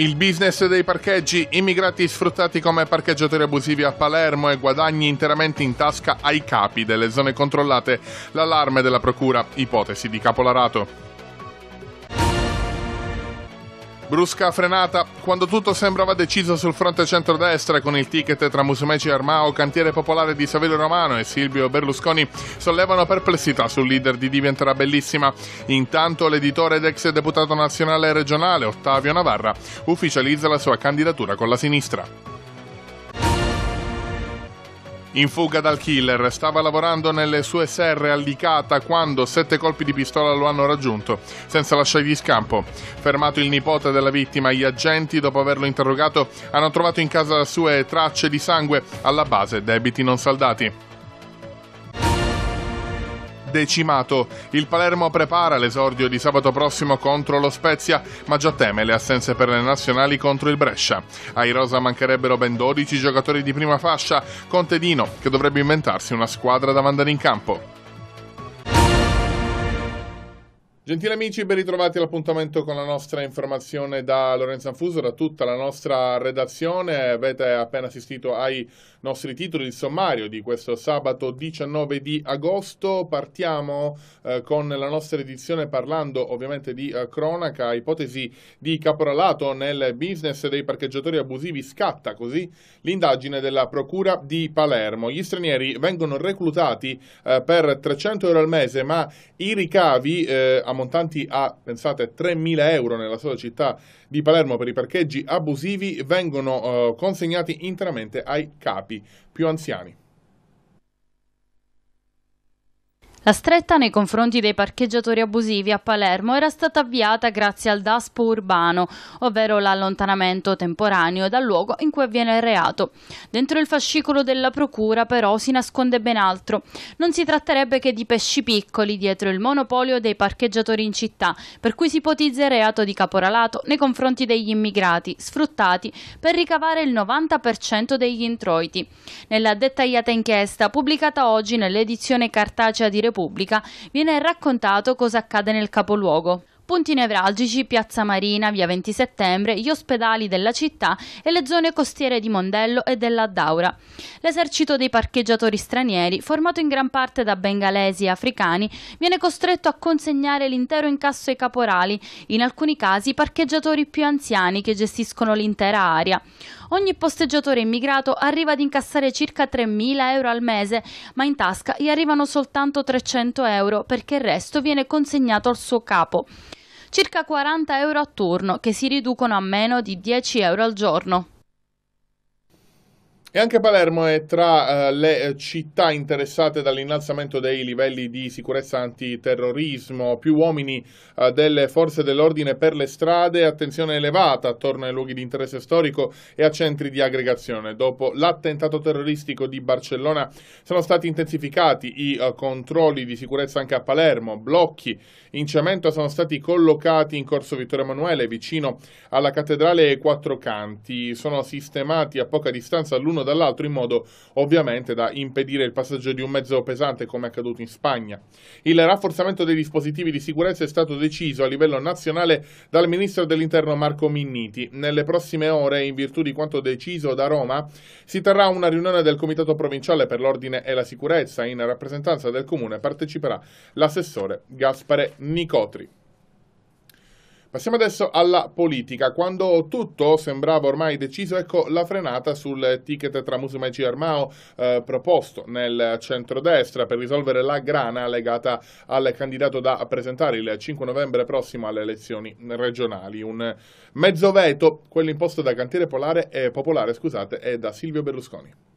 Il business dei parcheggi, immigrati sfruttati come parcheggiatori abusivi a Palermo e guadagni interamente in tasca ai capi delle zone controllate, l'allarme della procura, ipotesi di capolarato. Brusca frenata quando tutto sembrava deciso sul fronte centrodestra con il ticket tra Musumeci e Armao, Cantiere Popolare di Savello Romano e Silvio Berlusconi sollevano perplessità sul leader di Diventerà Bellissima. Intanto l'editore ed ex deputato nazionale e regionale Ottavio Navarra ufficializza la sua candidatura con la sinistra in fuga dal killer. Stava lavorando nelle sue serre allicata quando sette colpi di pistola lo hanno raggiunto, senza lasciargli scampo. Fermato il nipote della vittima, gli agenti, dopo averlo interrogato, hanno trovato in casa sue tracce di sangue alla base, debiti non saldati decimato. Il Palermo prepara l'esordio di sabato prossimo contro lo Spezia, ma già teme le assenze per le nazionali contro il Brescia. Ai Rosa mancherebbero ben 12 giocatori di prima fascia, con Tedino che dovrebbe inventarsi una squadra da mandare in campo. Gentili amici, ben ritrovati all'appuntamento con la nostra informazione da Lorenzo Anfuso, da tutta la nostra redazione. Avete appena assistito ai nostri titoli, di sommario di questo sabato 19 di agosto. Partiamo eh, con la nostra edizione parlando ovviamente di eh, cronaca, ipotesi di caporalato nel business dei parcheggiatori abusivi. Scatta così l'indagine della Procura di Palermo. Gli stranieri vengono reclutati eh, per 300 euro al mese, ma i ricavi eh, ammontanti a, pensate, 3.000 euro nella sola città di Palermo per i parcheggi abusivi vengono eh, consegnati interamente ai capi più anziani. La stretta nei confronti dei parcheggiatori abusivi a Palermo era stata avviata grazie al DASPO urbano, ovvero l'allontanamento temporaneo dal luogo in cui avviene il reato. Dentro il fascicolo della procura però si nasconde ben altro. Non si tratterebbe che di pesci piccoli dietro il monopolio dei parcheggiatori in città, per cui si ipotizza il reato di caporalato nei confronti degli immigrati, sfruttati per ricavare il 90% degli introiti. Nella dettagliata inchiesta pubblicata oggi nell'edizione cartacea di Repubblica viene raccontato cosa accade nel capoluogo punti nevralgici Piazza Marina, via 20 settembre, gli ospedali della città e le zone costiere di Mondello e della Daura. L'esercito dei parcheggiatori stranieri, formato in gran parte da bengalesi e africani, viene costretto a consegnare l'intero incasso ai caporali, in alcuni casi parcheggiatori più anziani che gestiscono l'intera area. Ogni posteggiatore immigrato arriva ad incassare circa 3.000 euro al mese, ma in tasca gli arrivano soltanto 300 euro perché il resto viene consegnato al suo capo circa 40 euro a turno che si riducono a meno di 10 euro al giorno. E anche Palermo è tra eh, le eh, città interessate dall'innalzamento dei livelli di sicurezza antiterrorismo. Più uomini eh, delle forze dell'ordine per le strade, attenzione elevata attorno ai luoghi di interesse storico e a centri di aggregazione. Dopo l'attentato terroristico di Barcellona sono stati intensificati i eh, controlli di sicurezza anche a Palermo. Blocchi in cemento sono stati collocati in corso Vittorio Emanuele, vicino alla cattedrale e Quattro Canti. Sono sistemati a poca distanza l'uno dall'altro in modo ovviamente da impedire il passaggio di un mezzo pesante come è accaduto in Spagna. Il rafforzamento dei dispositivi di sicurezza è stato deciso a livello nazionale dal ministro dell'interno Marco Minniti. Nelle prossime ore, in virtù di quanto deciso da Roma, si terrà una riunione del Comitato Provinciale per l'Ordine e la Sicurezza. In rappresentanza del Comune parteciperà l'assessore Gaspare Nicotri. Passiamo adesso alla politica. Quando tutto sembrava ormai deciso, ecco la frenata sul ticket tra Musuma e Ciarmao eh, proposto nel centrodestra per risolvere la grana legata al candidato da presentare il 5 novembre prossimo alle elezioni regionali. Un mezzo veto, quello imposto da Cantiere Polare, eh, Popolare scusate, e da Silvio Berlusconi.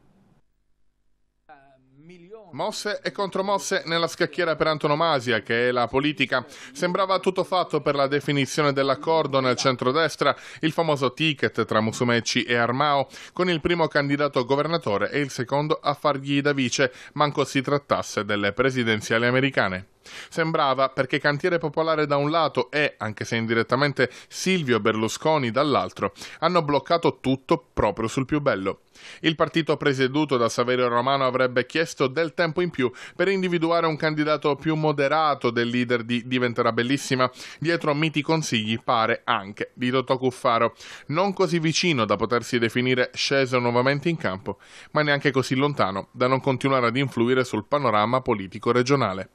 Mosse e contromosse nella scacchiera per antonomasia, che è la politica. Sembrava tutto fatto per la definizione dell'accordo nel centrodestra, il famoso ticket tra Musumeci e Armao, con il primo candidato governatore e il secondo a fargli da vice, manco si trattasse delle presidenziali americane. Sembrava perché Cantiere Popolare da un lato e, anche se indirettamente, Silvio Berlusconi dall'altro hanno bloccato tutto proprio sul più bello. Il partito presieduto da Saverio Romano avrebbe chiesto del tempo in più per individuare un candidato più moderato del leader di Diventerà Bellissima, dietro miti consigli pare anche di Totò Cuffaro, non così vicino da potersi definire sceso nuovamente in campo, ma neanche così lontano da non continuare ad influire sul panorama politico regionale.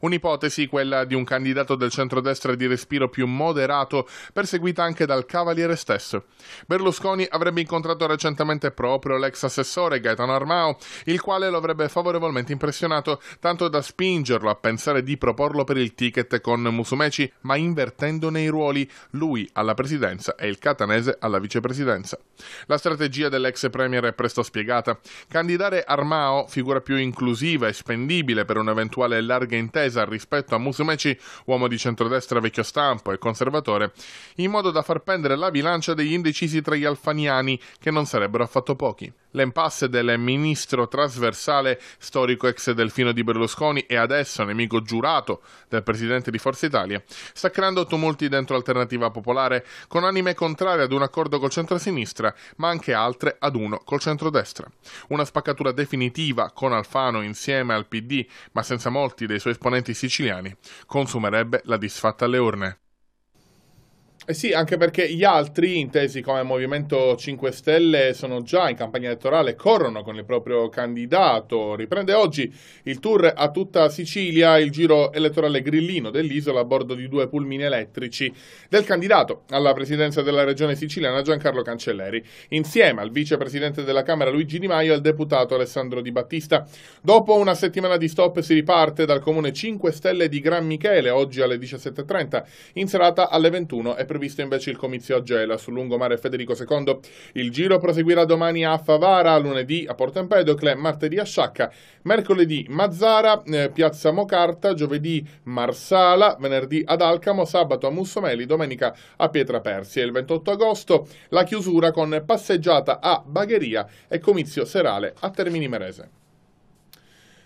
Un'ipotesi, quella di un candidato del centrodestra di respiro più moderato, perseguita anche dal Cavaliere stesso. Berlusconi avrebbe incontrato recentemente proprio proprio l'ex assessore Gaetano Armao, il quale lo avrebbe favorevolmente impressionato tanto da spingerlo a pensare di proporlo per il ticket con Musumeci, ma invertendone i ruoli, lui alla presidenza e il catanese alla vicepresidenza. La strategia dell'ex premier è presto spiegata. Candidare Armao, figura più inclusiva e spendibile per un'eventuale larga intesa rispetto a Musumeci, uomo di centrodestra vecchio stampo e conservatore, in modo da far pendere la bilancia degli indecisi tra gli alfaniani, che non sarebbero affatto pochi pochi. L'impasse del ministro trasversale, storico ex delfino di Berlusconi e adesso nemico giurato del presidente di Forza Italia, sta creando tumulti dentro Alternativa Popolare, con anime contrarie ad un accordo col centrosinistra, ma anche altre ad uno col centrodestra. Una spaccatura definitiva con Alfano insieme al PD, ma senza molti dei suoi esponenti siciliani, consumerebbe la disfatta alle urne. Eh sì, anche perché gli altri, intesi come Movimento 5 Stelle, sono già in campagna elettorale, corrono con il proprio candidato. Riprende oggi il tour a tutta Sicilia, il giro elettorale grillino dell'isola a bordo di due pulmini elettrici del candidato alla presidenza della regione siciliana Giancarlo Cancelleri, insieme al vicepresidente della Camera Luigi Di Maio e al deputato Alessandro Di Battista. Dopo una settimana di stop si riparte dal comune 5 Stelle di Gran Michele, oggi alle 17.30, in serata alle 21.30 previsto invece il comizio a Gela sul lungomare Federico II. Il giro proseguirà domani a Favara, lunedì a Porto Empedocle, martedì a Sciacca, mercoledì Mazzara, eh, Piazza Mocarta, giovedì Marsala, venerdì ad Alcamo, sabato a Mussomeli, domenica a Pietra Persia. Il 28 agosto la chiusura con passeggiata a Bagheria e comizio serale a Termini Merese.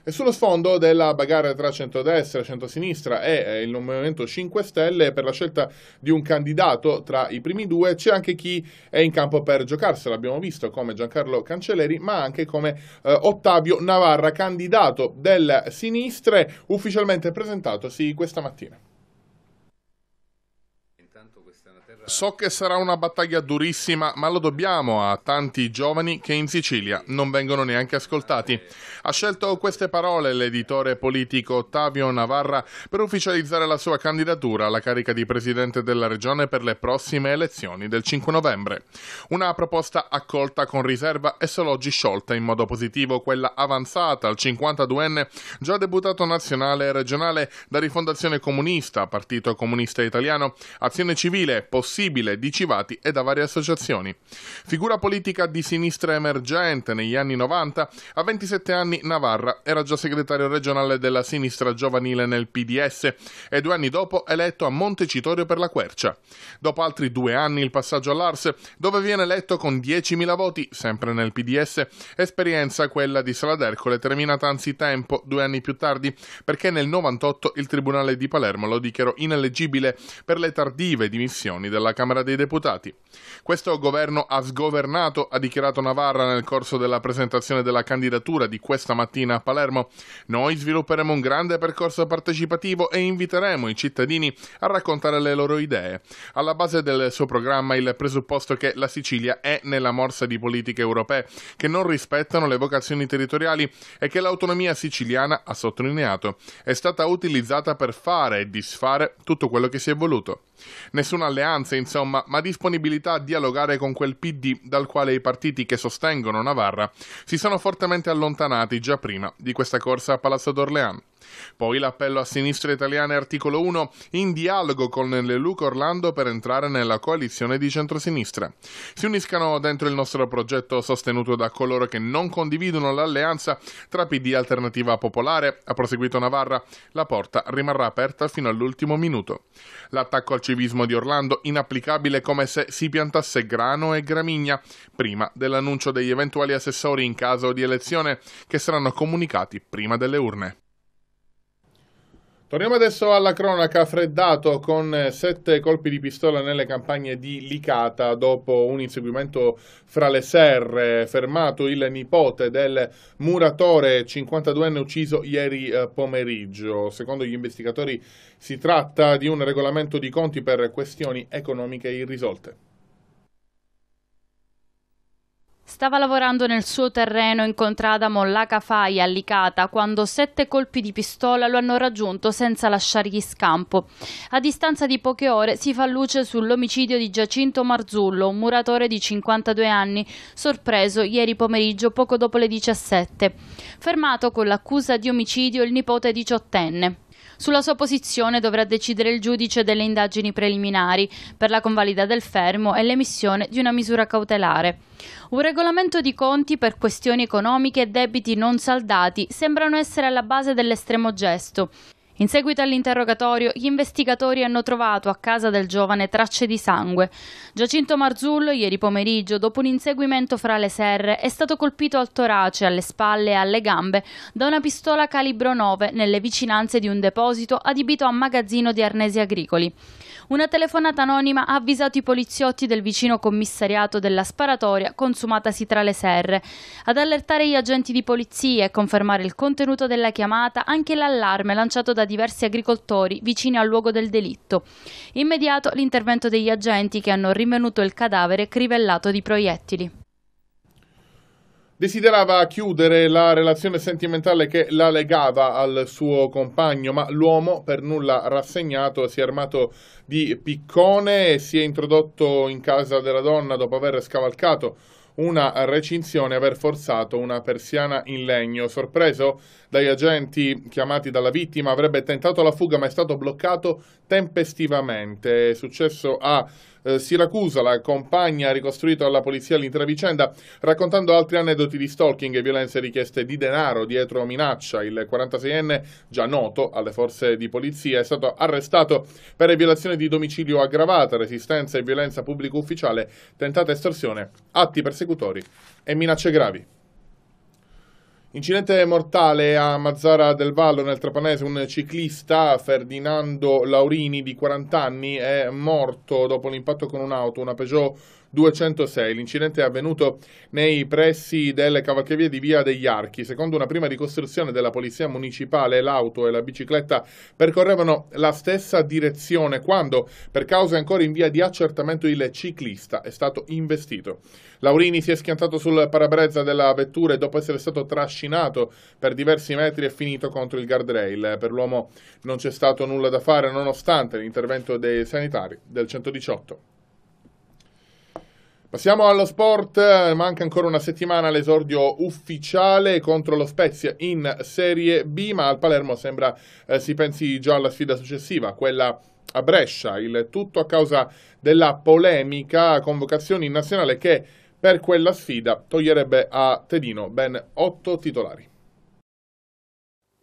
E sullo sfondo della bagarre tra centrodestra, centrosinistra e eh, il Movimento 5 Stelle per la scelta di un candidato tra i primi due c'è anche chi è in campo per giocarsela, abbiamo visto come Giancarlo Cancelleri ma anche come eh, Ottavio Navarra, candidato del sinistre ufficialmente presentatosi questa mattina. So che sarà una battaglia durissima, ma lo dobbiamo a tanti giovani che in Sicilia non vengono neanche ascoltati. Ha scelto queste parole l'editore politico Ottavio Navarra per ufficializzare la sua candidatura alla carica di presidente della regione per le prossime elezioni del 5 novembre. Una proposta accolta con riserva e solo oggi sciolta in modo positivo quella avanzata al 52enne, già deputato nazionale e regionale da Rifondazione Comunista, Partito Comunista Italiano, Azione Civile, Possibilità possibile di Civati e da varie associazioni. Figura politica di sinistra emergente negli anni 90, a 27 anni Navarra era già segretario regionale della sinistra giovanile nel PDS e due anni dopo eletto a Montecitorio per la Quercia. Dopo altri due anni il passaggio all'Ars, dove viene eletto con 10.000 voti, sempre nel PDS, esperienza quella di Sala d'Ercole terminata anzitempo due anni più tardi, perché nel 98 il Tribunale di Palermo lo dichiarò ineleggibile per le tardive dimissioni della alla Camera dei Deputati. Questo governo ha sgovernato, ha dichiarato Navarra nel corso della presentazione della candidatura di questa mattina a Palermo. Noi svilupperemo un grande percorso partecipativo e inviteremo i cittadini a raccontare le loro idee. Alla base del suo programma il presupposto che la Sicilia è nella morsa di politiche europee che non rispettano le vocazioni territoriali e che l'autonomia siciliana, ha sottolineato, è stata utilizzata per fare e disfare tutto quello che si è voluto. Nessuna alleanza insomma, ma disponibilità a dialogare con quel PD dal quale i partiti che sostengono Navarra si sono fortemente allontanati già prima di questa corsa a Palazzo d'Orleans. Poi l'appello a sinistra italiana articolo 1 in dialogo con Leluca Orlando per entrare nella coalizione di centrosinistra. Si uniscano dentro il nostro progetto sostenuto da coloro che non condividono l'alleanza tra PD Alternativa Popolare, ha proseguito Navarra, la porta rimarrà aperta fino all'ultimo minuto. L'attacco al civismo di Orlando inapplicabile come se si piantasse grano e gramigna prima dell'annuncio degli eventuali assessori in caso di elezione che saranno comunicati prima delle urne. Torniamo adesso alla cronaca freddato con eh, sette colpi di pistola nelle campagne di Licata dopo un inseguimento fra le serre, fermato il nipote del muratore 52enne ucciso ieri eh, pomeriggio. Secondo gli investigatori si tratta di un regolamento di conti per questioni economiche irrisolte. Stava lavorando nel suo terreno in contrada Mollaca Fai a Licata quando sette colpi di pistola lo hanno raggiunto senza lasciargli scampo. A distanza di poche ore si fa luce sull'omicidio di Giacinto Marzullo, un muratore di 52 anni, sorpreso ieri pomeriggio poco dopo le 17. Fermato con l'accusa di omicidio il nipote diciottenne. Sulla sua posizione dovrà decidere il giudice delle indagini preliminari per la convalida del fermo e l'emissione di una misura cautelare. Un regolamento di conti per questioni economiche e debiti non saldati sembrano essere alla base dell'estremo gesto. In seguito all'interrogatorio, gli investigatori hanno trovato a casa del giovane tracce di sangue. Giacinto Marzullo, ieri pomeriggio, dopo un inseguimento fra le serre, è stato colpito al torace, alle spalle e alle gambe da una pistola calibro 9 nelle vicinanze di un deposito adibito a magazzino di arnesi agricoli. Una telefonata anonima ha avvisato i poliziotti del vicino commissariato della sparatoria consumatasi tra le serre. Ad allertare gli agenti di polizia e confermare il contenuto della chiamata anche l'allarme lanciato da diversi agricoltori vicini al luogo del delitto. Immediato l'intervento degli agenti che hanno rinvenuto il cadavere crivellato di proiettili. Desiderava chiudere la relazione sentimentale che la legava al suo compagno, ma l'uomo, per nulla rassegnato, si è armato di piccone e si è introdotto in casa della donna dopo aver scavalcato una recinzione aver forzato una persiana in legno. Sorpreso dagli agenti chiamati dalla vittima, avrebbe tentato la fuga ma è stato bloccato tempestivamente. È successo a eh, Siracusa. La compagna ha ricostruito alla polizia l'intera vicenda raccontando altri aneddoti di stalking e violenze richieste di denaro dietro minaccia. Il 46enne, già noto alle forze di polizia, è stato arrestato per violazione di domicilio aggravata, resistenza e violenza pubblico ufficiale, tentata estorsione, atti persecutori e minacce gravi. Incidente mortale a Mazzara del Vallo nel Trapanese, un ciclista Ferdinando Laurini di 40 anni è morto dopo l'impatto con un'auto, una Peugeot 206. L'incidente è avvenuto nei pressi delle cavalcavie di Via degli Archi. Secondo una prima ricostruzione della polizia municipale, l'auto e la bicicletta percorrevano la stessa direzione quando, per cause ancora in via di accertamento, il ciclista è stato investito. Laurini si è schiantato sul parabrezza della vettura e dopo essere stato trascinato per diversi metri è finito contro il guardrail. Per l'uomo non c'è stato nulla da fare nonostante l'intervento dei sanitari del 118. Passiamo allo sport, eh, manca ancora una settimana l'esordio ufficiale contro lo Spezia in Serie B, ma al Palermo sembra eh, si pensi già alla sfida successiva, quella a Brescia, il tutto a causa della polemica convocazione in nazionale che per quella sfida toglierebbe a Tedino ben otto titolari.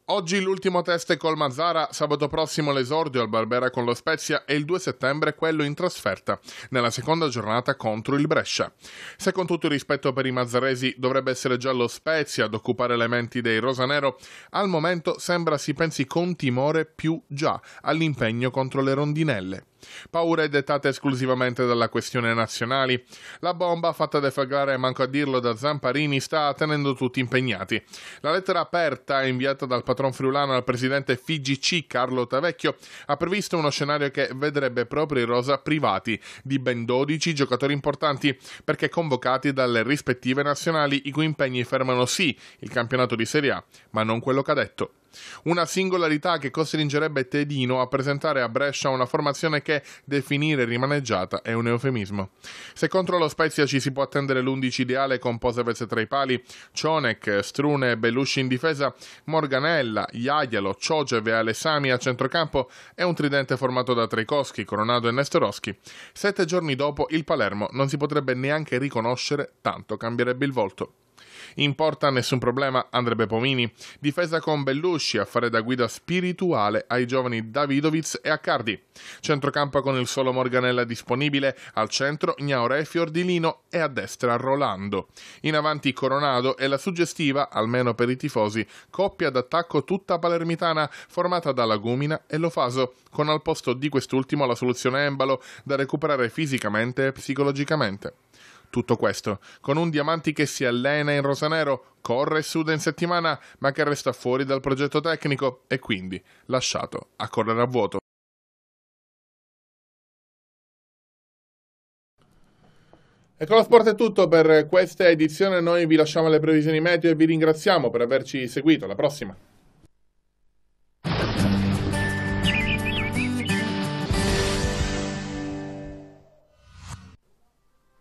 Oggi l'ultimo test è col Mazzara, sabato prossimo l'esordio al Barbera con lo Spezia e il 2 settembre quello in trasferta, nella seconda giornata contro il Brescia. Se con tutto il rispetto per i mazzaresi dovrebbe essere già lo Spezia ad occupare le menti dei Rosanero, al momento sembra si pensi con timore più già all'impegno contro le rondinelle. Paure dettate esclusivamente dalla questione nazionali. La bomba, fatta defagare, manco a dirlo, da Zamparini, sta tenendo tutti impegnati. La lettera aperta, inviata dal patron friulano al presidente FIGC Carlo Tavecchio, ha previsto uno scenario che vedrebbe proprio i rosa privati di ben 12 giocatori importanti, perché convocati dalle rispettive nazionali i cui impegni fermano sì il campionato di Serie A, ma non quello cadetto. Una singolarità che costringerebbe Tedino a presentare a Brescia una formazione che definire rimaneggiata è un eufemismo. Se contro lo Spezia ci si può attendere l'11 ideale con Posevez tra i pali, Cionek, Strune e Bellusci in difesa, Morganella, Iaialo, Ciogev e Alessami a centrocampo e un tridente formato da Trejkowski, Coronado e Nestorowski. Sette giorni dopo il Palermo non si potrebbe neanche riconoscere, tanto cambierebbe il volto. In porta nessun problema Andrebbe Pomini, difesa con Bellusci a fare da guida spirituale ai giovani Davidovic e Accardi. Centrocampo con il solo Morganella disponibile, al centro Gnaore Fiordilino e a destra Rolando. In avanti Coronado e la suggestiva, almeno per i tifosi, coppia d'attacco tutta palermitana formata da Lagumina e Lofaso, con al posto di quest'ultimo la soluzione Embalo da recuperare fisicamente e psicologicamente. Tutto questo con un Diamanti che si allena in rosanero, corre e suda in settimana, ma che resta fuori dal progetto tecnico e quindi lasciato a correre a vuoto. E con lo sport è tutto per questa edizione, noi vi lasciamo le previsioni meteo e vi ringraziamo per averci seguito, alla prossima!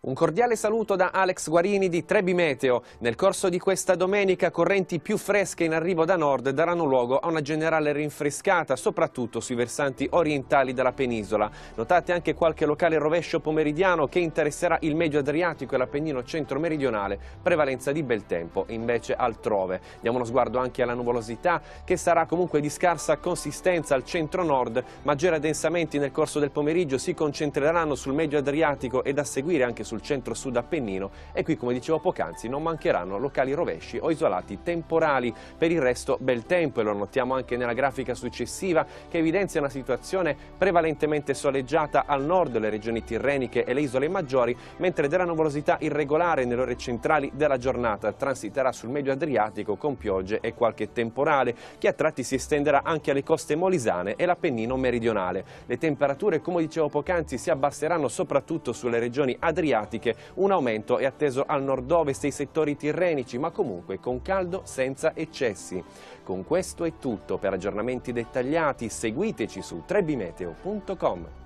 Un cordiale saluto da Alex Guarini di Trebi Meteo. Nel corso di questa domenica correnti più fresche in arrivo da nord daranno luogo a una generale rinfrescata, soprattutto sui versanti orientali della penisola. Notate anche qualche locale rovescio pomeridiano che interesserà il medio Adriatico e l'Appennino centro-meridionale, prevalenza di bel tempo invece altrove. Diamo uno sguardo anche alla nuvolosità che sarà comunque di scarsa consistenza al centro-nord, maggiori addensamenti nel corso del pomeriggio si concentreranno sul medio Adriatico ed a seguire anche su sul centro-sud Appennino e qui, come dicevo poc'anzi, non mancheranno locali rovesci o isolati temporali. Per il resto bel tempo e lo notiamo anche nella grafica successiva che evidenzia una situazione prevalentemente soleggiata al nord le regioni tirreniche e le isole maggiori, mentre della nuvolosità irregolare nelle ore centrali della giornata transiterà sul medio Adriatico con piogge e qualche temporale, che a tratti si estenderà anche alle coste molisane e l'Appennino meridionale. Le temperature, come dicevo poc'anzi, si abbasseranno soprattutto sulle regioni adriatiche pratiche. Un aumento è atteso al nord-ovest e ai settori tirrenici, ma comunque con caldo senza eccessi. Con questo è tutto. Per aggiornamenti dettagliati seguiteci su trebimeteo.com.